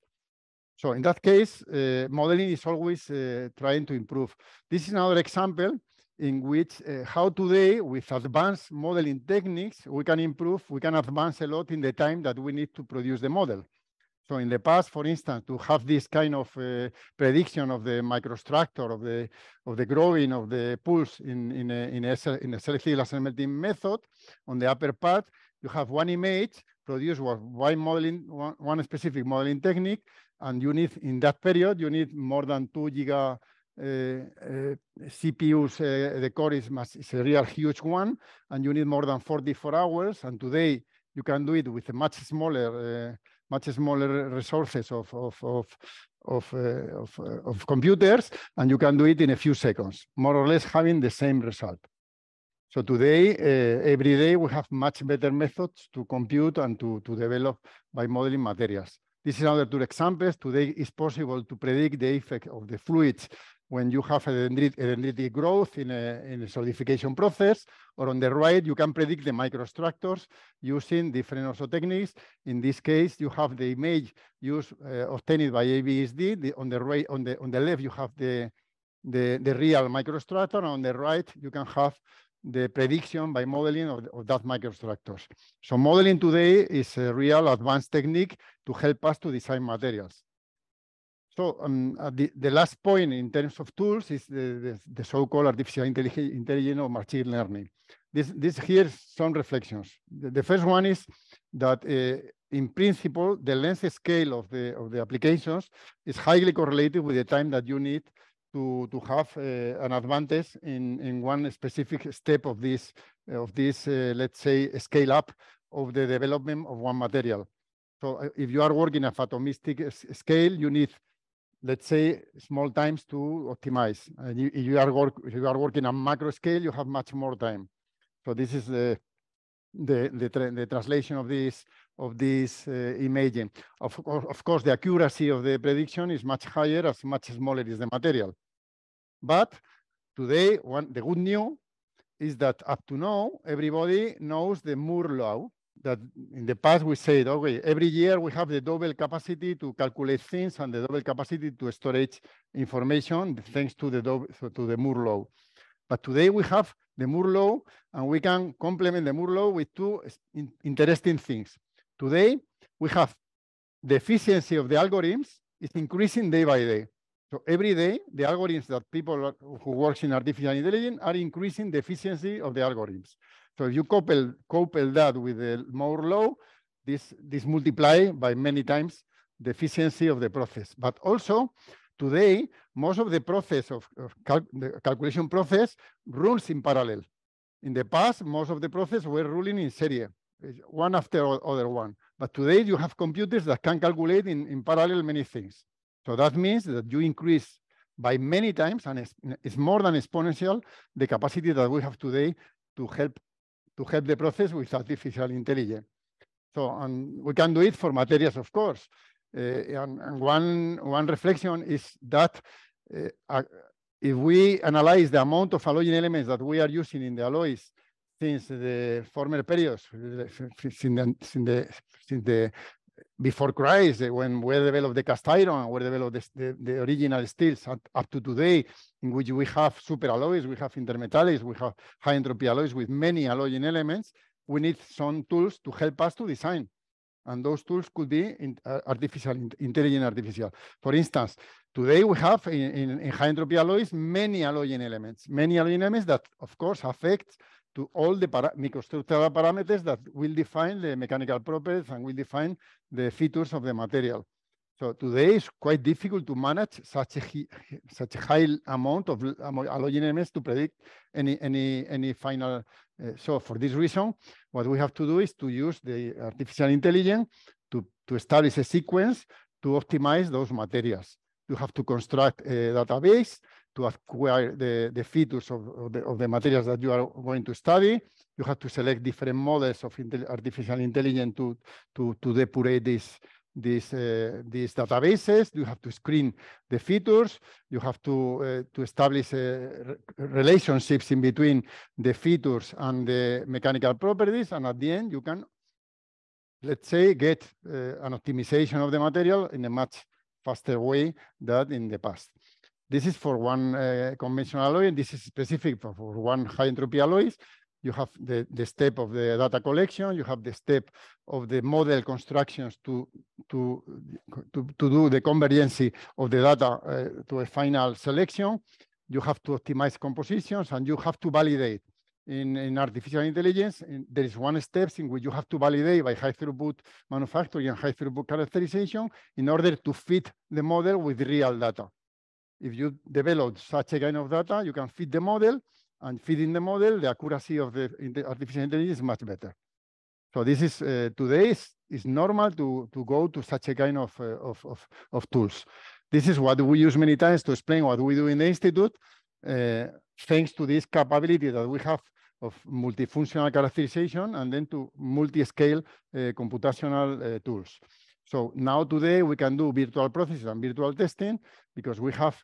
So in that case, uh, modeling is always uh, trying to improve. This is another example in which uh, how today with advanced modeling techniques, we can improve, we can advance a lot in the time that we need to produce the model. So in the past, for instance, to have this kind of uh, prediction of the microstructure of the of the growing of the pools in in a, in a, in a selective method, on the upper part, you have one image produced with one modeling one, one, specific modeling technique, and you need in that period you need more than two giga. Uh, uh, CPUs, uh, the core is, is a real huge one, and you need more than 44 hours. And today you can do it with a much smaller uh, much smaller resources of of of of, uh, of, uh, of, computers, and you can do it in a few seconds, more or less having the same result. So today, uh, every day, we have much better methods to compute and to, to develop by modeling materials. This is another two examples. Today, it's possible to predict the effect of the fluids when you have a dendritic growth in a, in a solidification process, or on the right, you can predict the microstructures using different also techniques. In this case, you have the image used uh, obtained by ABSD. The, on the right, on the on the left, you have the the, the real microstructure, and on the right, you can have the prediction by modeling of, of that microstructures. So modeling today is a real advanced technique to help us to design materials. So um, uh, the, the last point in terms of tools is the, the, the so-called artificial intelligence or machine learning. This, this here's some reflections. The, the first one is that uh, in principle, the length scale of the, of the applications is highly correlated with the time that you need to, to have uh, an advantage in, in one specific step of this, uh, of this uh, let's say, scale up of the development of one material. So uh, if you are working at atomistic scale, you need let's say small times to optimize. And you, you are work, you are working on macro scale, you have much more time. So this is the the the, tra the translation of this of this uh, imaging. Of, of course, the accuracy of the prediction is much higher as much smaller is the material. But today, one the good news is that up to now, everybody knows the Moore law, that in the past we said, okay, every year we have the double capacity to calculate things and the double capacity to storage information thanks to the, to the Moore law. But today we have the Moore law and we can complement the Moore law with two in interesting things. Today we have the efficiency of the algorithms is increasing day by day. So every day, the algorithms that people who works in artificial intelligence are increasing the efficiency of the algorithms. So if you couple, couple that with the Moore law, this, this multiply by many times the efficiency of the process. But also today, most of the process of, of cal the calculation process runs in parallel. In the past, most of the process were ruling in serie, eh, one after other one. But today you have computers that can calculate in, in parallel many things. So that means that you increase by many times, and it's, it's more than exponential, the capacity that we have today to help to help the process with artificial intelligence. So and we can do it for materials, of course. Uh, and, and, one, one reflection is that uh, if we analyze the amount of alloying elements that we are using in the alloys since the former periods, since the, since the, since the before Christ, eh, when we developed the cast iron, we developed the, the, the original steels at, up to today, in which we have super alloys, we have intermetallics, we have high entropy alloys with many alloying elements. We need some tools to help us to design. And those tools could be in, uh, artificial, intelligent artificial. For instance, today we have in, in, in high entropy alloys many alloying elements, many alloying elements that, of course, affect to all the para microstructural parameters that will define the mechanical properties and will define the features of the material. So today it's quite difficult to manage such a, such a high amount of alloying to predict any, any, any final. Uh, so for this reason, what we have to do is to use the artificial intelligence to, to establish a sequence to optimize those materials. You have to construct a database to acquire the, the features of, of, the, of the materials that you are going to study. You have to select different models of artificial intelligence to, to, to depurate this, these uh, these databases. You have to screen the features. You have to uh, to establish uh, relationships in between the features and the mechanical properties, and at the end you can, let's say, get uh, an optimization of the material in a much faster way than in the past. This is for one uh, conventional alloy, and this is specific for, for one high entropy alloys. You have the, the step of the data collection, you have the step of the model constructions to, to, to, to do the convergence of the data uh, to a final selection. You have to optimize compositions and you have to validate. In, in, artificial intelligence, in, there is one step in which you have to validate by high throughput manufacturing and high throughput characterization in order to fit the model with real data. If you develop such a kind of data, you can feed the model, and feeding the model, the accuracy of the, the artificial intelligence is much better. So this is uh, today is, is normal to, to go to such a kind of, uh, of, of, of, tools. This is what we use many times to explain what we do in the Institute, uh, thanks to this capability that we have of multifunctional characterization and then to multi-scale uh, computational uh, tools. So now today we can do virtual processes and virtual testing because we have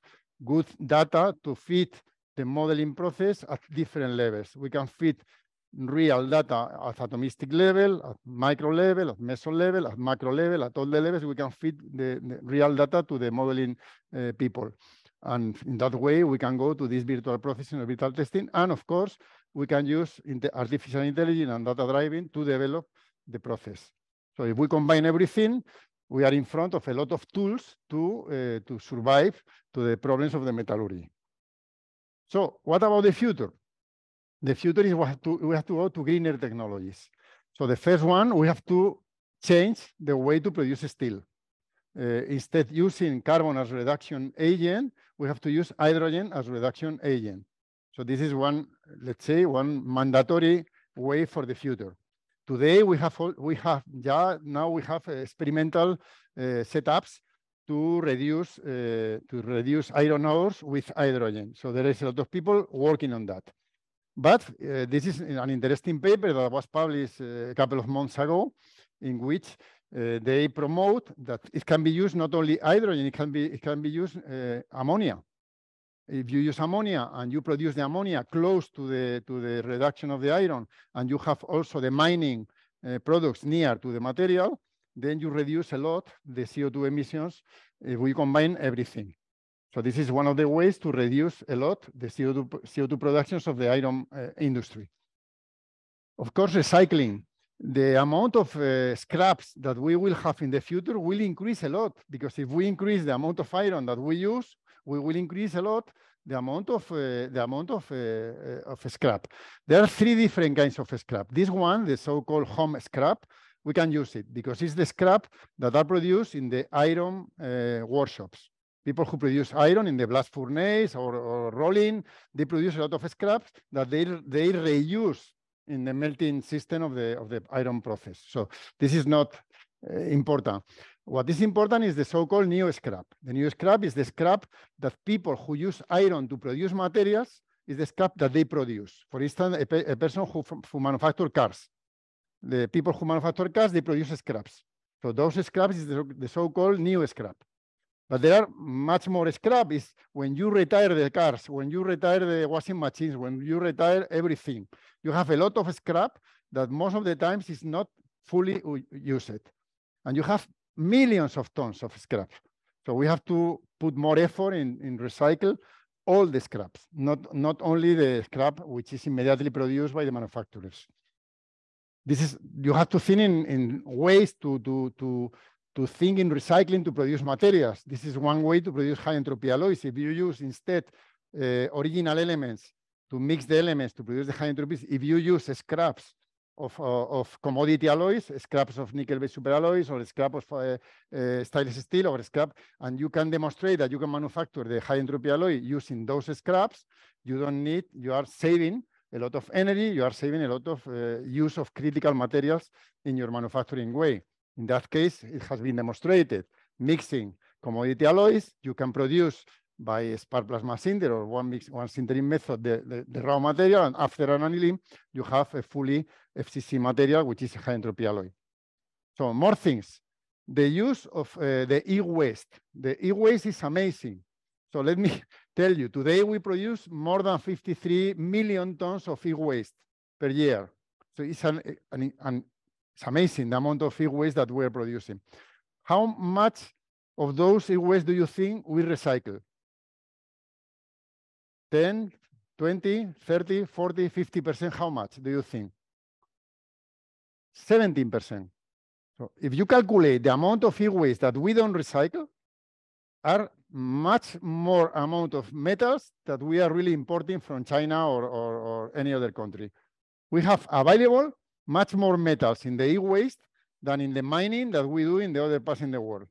good data to fit the modeling process at different levels. We can fit real data at atomistic level, at micro level, at meso level, at macro level, at all the levels, we can feed the, the real data to the modeling uh, people. And in that way, we can go to this virtual processing or virtual testing. And of course, we can use artificial intelligence and data driving to develop the process. So if we combine everything, we are in front of a lot of tools to, uh, to survive to the problems of the metallurgy. So what about the future? The future is we have to, we have to go to greener technologies. So the first one, we have to change the way to produce steel. Uh, instead using carbon as reduction agent, we have to use hydrogen as reduction agent. So this is one, let's say, one mandatory way for the future. Today we have we have yeah now we have eh, experimental eh, setups to reduce eh, to reduce iron ores with hydrogen. So there is a lot of people working on that. But this is an interesting paper that was published a couple of months ago, in which uh, they promote that it can be used not only hydrogen, it can be, it can be used uh, ammonia. If you use ammonia and you produce the ammonia close to the, to the reduction of the iron, and you have also the mining uh, products near to the material, then you reduce a lot the CO2 emissions if we combine everything. So this is one of the ways to reduce a lot the CO2, CO2 productions of the iron uh, industry. Of course, recycling. The amount of uh, scraps that we will have in the future will increase a lot because if we increase the amount of iron that we use, we will increase a lot the amount of uh, the amount of uh, uh, of scrap. There are three different kinds of scrap. This one, the so-called home scrap, we can use it because it's the scrap that are produced in the iron uh, workshops. People who produce iron in the blast furnace or, or rolling, they produce a lot of scraps that they they reuse in the melting system of the of the iron process. So this is not uh, important. What is important is the so-called new scrap. The new scrap is the scrap that people who use iron to produce materials is the scrap that they produce. For instance, a, pe a person who, who manufactures cars. The people who manufacture cars, they produce scraps. So those scraps is the, the so-called new scrap. But there are much more scrap is when you retire the cars, when you retire the washing machines, when you retire everything. You have a lot of scrap that most of the times is not fully used. And you have millions of tons of scrap. So we have to put more effort in, in recycle all the scraps, not, not only the scrap which is immediately produced by the manufacturers. This is, you have to think in, in ways to, to, to, to think in recycling to produce materials. This is one way to produce high entropy alloys. If you use instead uh, original elements to mix the elements to produce the high entropy, if you use scraps of, uh, of commodity alloys, scraps of nickel-based superalloys or scrap of uh, uh, stainless steel or scrap, and you can demonstrate that you can manufacture the high entropy alloy using those scraps, you don't need, you are saving a lot of energy, you are saving a lot of uh, use of critical materials in your manufacturing way. In that case, it has been demonstrated. Mixing commodity alloys, you can produce by spark plasma sinter or one mix one sintering method the, the, the, raw material and after an annealing you have a fully FCC material which is a high entropy alloy. So more things. The use of uh, the e-waste. The e-waste is amazing. So let me tell you, today we produce more than 53 million tons of e-waste per year. So it's, an, an, an, it's amazing the amount of e-waste that we're producing. How much of those e-waste do you think we recycle? 10, 20, 30, 40, 50%, how much do you think? 17%. So if you calculate the amount of e-waste that we don't recycle, are much more amount of metals that we are really importing from China or, or, or any other country. We have available much more metals in the e-waste than in the mining that we do in the other parts in the world.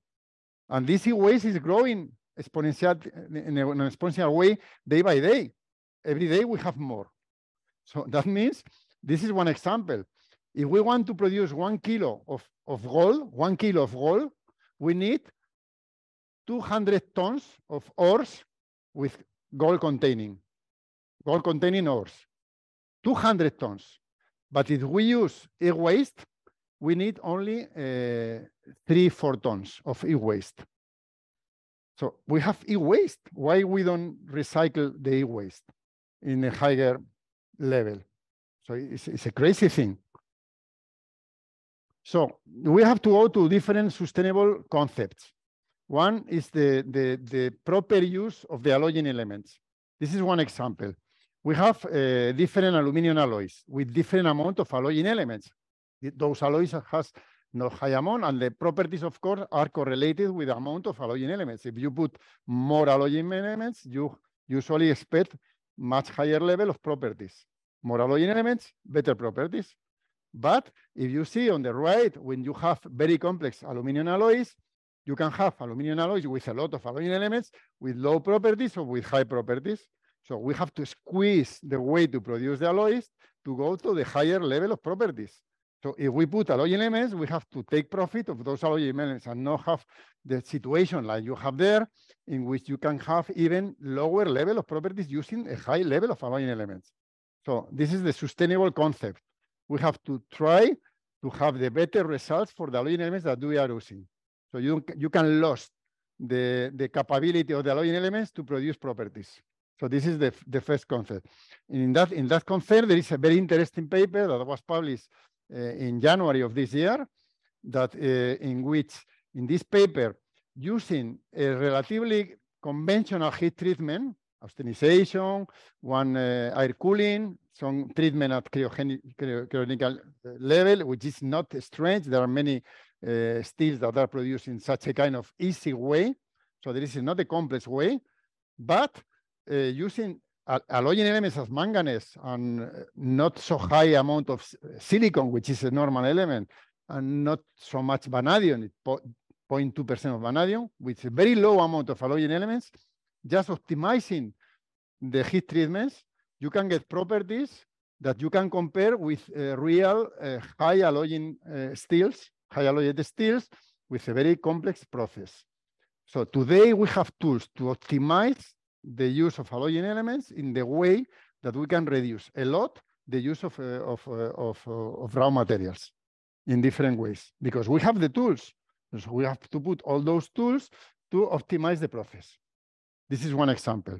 And this e-waste is growing exponential in, an exponential way day by day. Every day we have more. So that means this is one example. If we want to produce one kilo of, of gold, one kilo of gold, we need 200 tons of ores with gold containing, gold containing ores, 200 tons. But if we use e-waste, we need only uh, three, four tons of e-waste. So we have e-waste. Why we don't recycle the e-waste in a higher level? So it's, it's a crazy thing. So we have to go to different sustainable concepts. One is the, the, the proper use of the alloying elements. This is one example. We have uh, different aluminum alloys with different amount of alloying elements. Those alloys has no high amount, and the properties, of course, are correlated with the amount of alloying elements. If you put more alloying elements, you usually expect much higher level of properties. More alloying elements, better properties. But if you see on the right, when you have very complex aluminum alloys, you can have aluminum alloys with a lot of alloying elements with low properties or with high properties. So we have to squeeze the way to produce the alloys to go to the higher level of properties. So if we put alloy elements, we have to take profit of those alloy elements and not have the situation like you have there, in which you can have even lower level of properties using a high level of alloy elements. So this is the sustainable concept. We have to try to have the better results for the alloy elements that we are using. So you, you can lose the, the capability of the alloy elements to produce properties. So this is the, the first concept. In that, in that concept, there is a very interesting paper that was published uh, in January of this year, that uh, in which, in this paper, using a relatively conventional heat treatment, austenization, one uh, air cooling, some treatment at cryogenic, level, which is not strange. There are many uh, steels that are produced in such a kind of easy way. So this is not a complex way, but uh, using alloying elements as manganese and not so high amount of silicon, which is a normal element, and not so much vanadium, 0.2% of vanadium, with a very low amount of alloying elements, just optimizing the heat treatments, you can get properties that you can compare with uh, real uh, high alloying uh, steels, high alloyed steels with a very complex process. So today we have tools to optimize the use of allowing elements in the way that we can reduce a lot the use of, uh, of, uh, of, uh, of, raw materials in different ways because we have the tools. So we have to put all those tools to optimize the process. This is one example.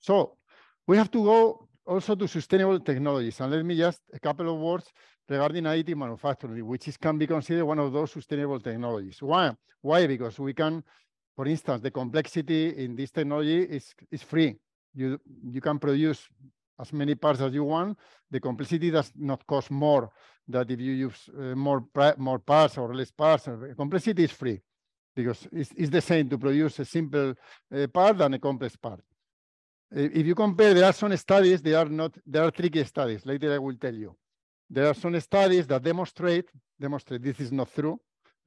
So we have to go also to sustainable technologies. And let me just a couple of words regarding additive manufacturing, which is, can be considered one of those sustainable technologies. Why? Why? Because we can for instance, the complexity in this technology is, is free. You, you can produce as many parts as you want. The complexity does not cost more that if you use uh, more, more parts or less parts. Uh, complexity is free because it's, it's the same to produce a simple uh, part than a complex part. If you compare, there are some studies, they are not, there are tricky studies, later I will tell you. There are some studies that demonstrate, demonstrate this is not true,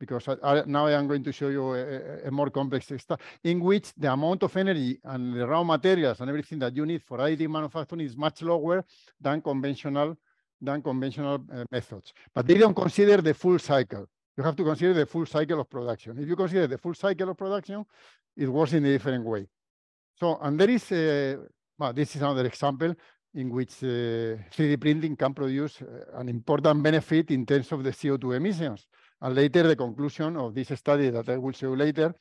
because I, I, now I am going to show you a, a more complex stuff in which the amount of energy and the raw materials and everything that you need for additive manufacturing is much lower than conventional than conventional uh, methods. But they don't consider the full cycle. You have to consider the full cycle of production. If you consider the full cycle of production, it works in a different way. So, and there is, a, well, this is another example in which uh, 3D printing can produce uh, an important benefit in terms of the CO2 emissions. And later, the conclusion of this study that I will show you later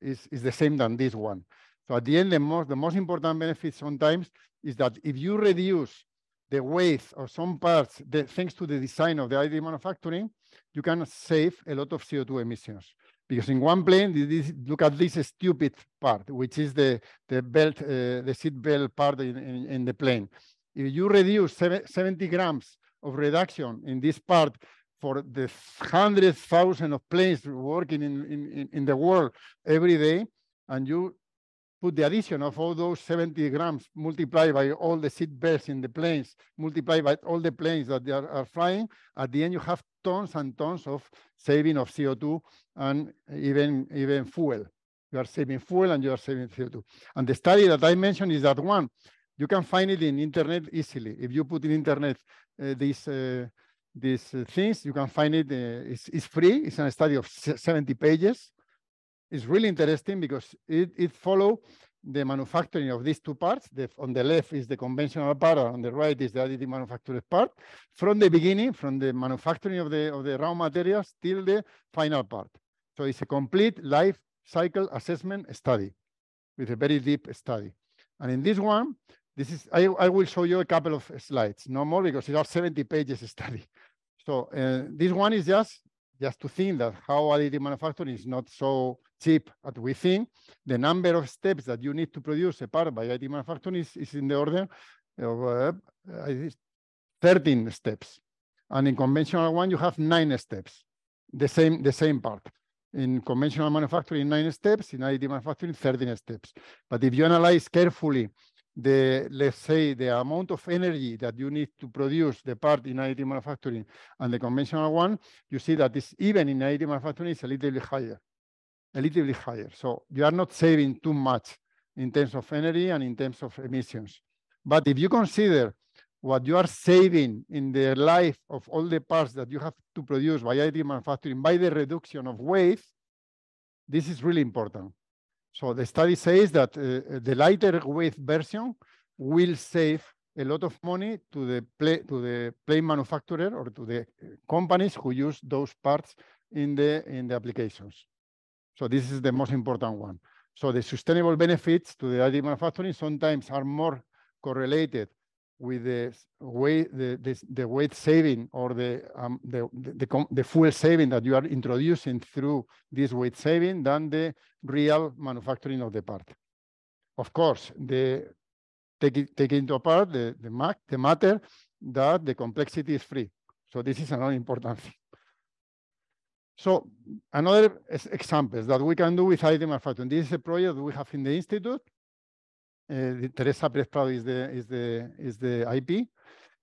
is, is the same than this one. So at the end, the most, the most important benefit sometimes is that if you reduce the weight of some parts, the, thanks to the design of the ID manufacturing, you can save a lot of CO2 emissions. Because in one plane, this, look at this stupid part, which is the, the belt, uh, the seat belt part in, in, in the plane. If you reduce 70 grams of reduction in this part for the hundred thousand of planes working in, in, in the world every day, and you put the addition of all those 70 grams multiplied by all the seat belts in the planes, multiplied by all the planes that they are, are, flying, at the end you have tons and tons of saving of CO2 and even, even fuel. You are saving fuel and you are saving CO2. And the study that I mentioned is that one, you can find it in internet easily. If you put in internet uh, this uh, these uh, things. You can find it, uh, it's, it's, free. It's a study of 70 pages. It's really interesting because it, it follows the manufacturing of these two parts. The, on the left is the conventional part, on the right is the additive manufactured part. From the beginning, from the manufacturing of the, of the raw materials till the final part. So it's a complete life cycle assessment study with a very deep study. And in this one, this is, I, I will show you a couple of slides, no more because it's a 70 pages study. So uh, this one is just, just to think that how additive manufacturing is not so cheap as we think. The number of steps that you need to produce a part by additive manufacturing is, is in the order of uh, 13 steps. And in conventional one, you have nine steps, the same, the same part. In conventional manufacturing, nine steps, in additive manufacturing, 13 steps. But if you analyze carefully the, let's say, the amount of energy that you need to produce the part in additive manufacturing and the conventional one, you see that this, even in additive manufacturing, is a little bit higher, a little bit higher. So you are not saving too much in terms of energy and in terms of emissions. But if you consider what you are saving in the life of all the parts that you have to produce by additive manufacturing, by the reduction of waste, this is really important. So the study says that uh, the lighter weight version will save a lot of money to the play, to the plane manufacturer or to the uh, companies who use those parts in the in the applications. So this is the most important one. So the sustainable benefits to the additive manufacturing sometimes are more correlated with the weight, the, the, the weight saving or the, um, the, the, the, fuel saving that you are introducing through this weight saving than the real manufacturing of the part. Of course, the, take, take into apart the, the, ma the matter that the complexity is free. So this is another important thing. So another examples that we can do with ID manufacturing. This is a project we have in the institute Eh, the Teresa Perez is the, is the, is the IP.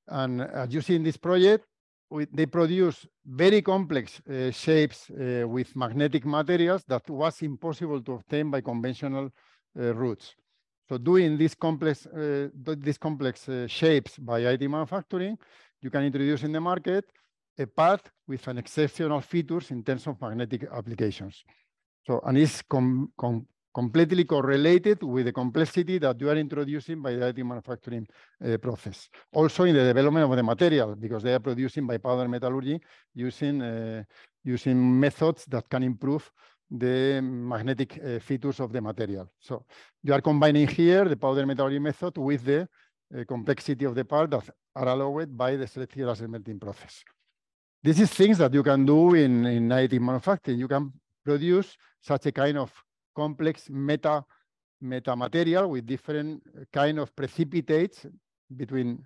And as you see in this project, we, they produce very complex uh, shapes uh, with magnetic materials that was impossible to obtain by conventional uh, routes. So doing these complex, these complex shapes by IT manufacturing, you can introduce in the market a path with an exceptional features in terms of magnetic applications. So, and it's com com completely correlated with the complexity that you are introducing by the additive manufacturing uh, process. Also in the development of the material, because they are producing by powder metallurgy using, uh, using methods that can improve the magnetic uh, features of the material. So you are combining here the powder metallurgy method with the complexity of the part that are allowed by the selective laser melting process. This is things that you can do in, in additive manufacturing. You can produce such a kind of complex meta metamaterial with different uh, kind of precipitates between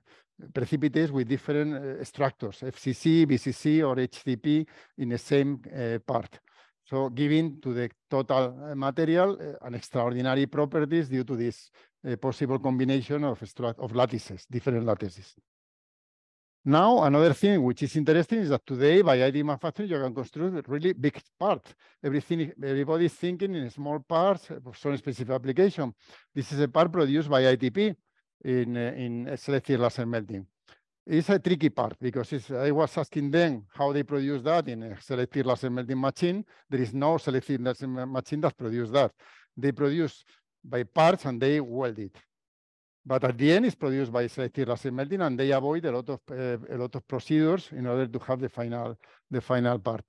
uh, precipitates with different uh, structures, FCC, BCC, or HCP in the same uh, part. So giving to the total uh, material uh, an extraordinary properties due to this possible combination of, of lattices, different lattices. Now, another thing which is interesting is that today by ID manufacturing, you can construct really big parts. Everything, everybody's thinking in small parts eh, for some specific application. This is a part produced by ITP in, eh, in selective laser melting. It's a tricky part because I was asking them how they produce that in a selective laser melting machine. There is no selective laser machine that produces that. They produce by parts and they weld it. But at the end, it's produced by selective laser melting, and they avoid a lot of uh, a lot of procedures in order to have the final the final part.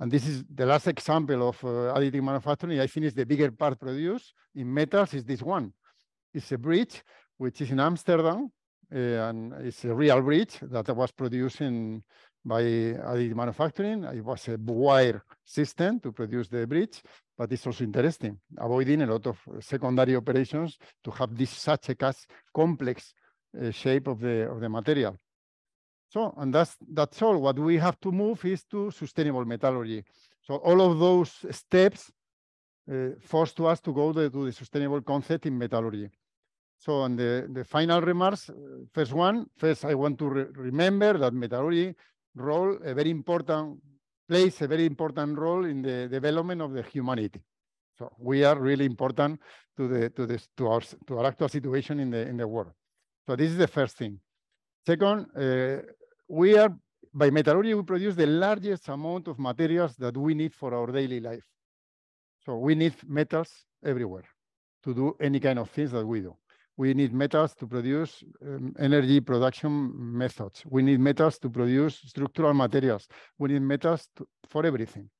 And this is the last example of uh, additive manufacturing. I think is the bigger part produced in metals is this one. It's a bridge which is in Amsterdam, uh, and it's a real bridge that was produced in by additive manufacturing. It was a wire system to produce the bridge, but it's also interesting, avoiding a lot of secondary operations to have this such a complex uh, shape of the, of the material. So, and that's, that's all. What we have to move is to sustainable metallurgy. So all of those steps uh, forced us to go the, to the sustainable concept in metallurgy. So on the, the final remarks, uh, first one, first I want to re remember that metallurgy role, a very important, plays a very important role in the development of the humanity. So we are really important to the to this to our to our actual situation in the in the world. So this is the first thing. Second, uh, we are by metallurgy we produce the largest amount of materials that we need for our daily life. So we need metals everywhere to do any kind of things that we do we need metals to produce um, energy production methods. We need metals to produce structural materials. We need metals to, for everything.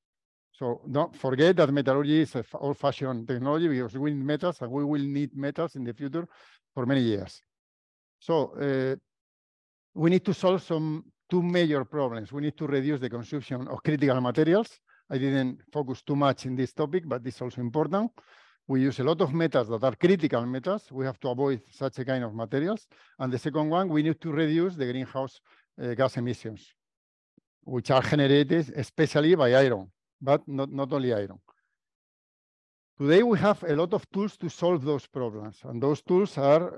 So don't forget that metallurgy is an old-fashioned technology because we need metals and we will need metals in the future for many years. So uh, we need to solve some two major problems. We need to reduce the consumption of critical materials. I didn't focus too much in this topic, but it's also important. We use a lot of metals that are critical metals. We have to avoid such a kind of materials. And the second one, we need to reduce the greenhouse uh, gas emissions, which are generated especially by iron, but not, not only iron. Today, we have a lot of tools to solve those problems. And those tools are uh,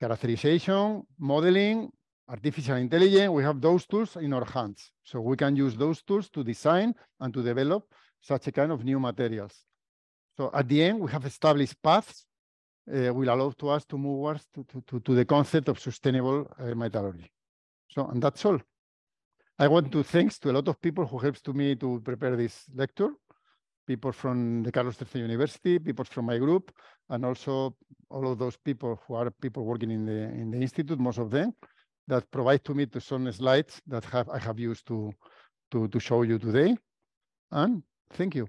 characterization, modeling, artificial intelligence. We have those tools in our hands. So we can use those tools to design and to develop such a kind of new materials. So at the end, we have established paths uh, will allow to us to move towards to, to, to, to the concept of sustainable uh, metallurgy. So, and that's all. I want to thanks to a lot of people who helps to me to prepare this lecture, people from the Carlos III University, people from my group, and also all of those people who are people working in the in the institute, most of them, that provide to me to some slides that have I have used to to, to show you today. And thank you.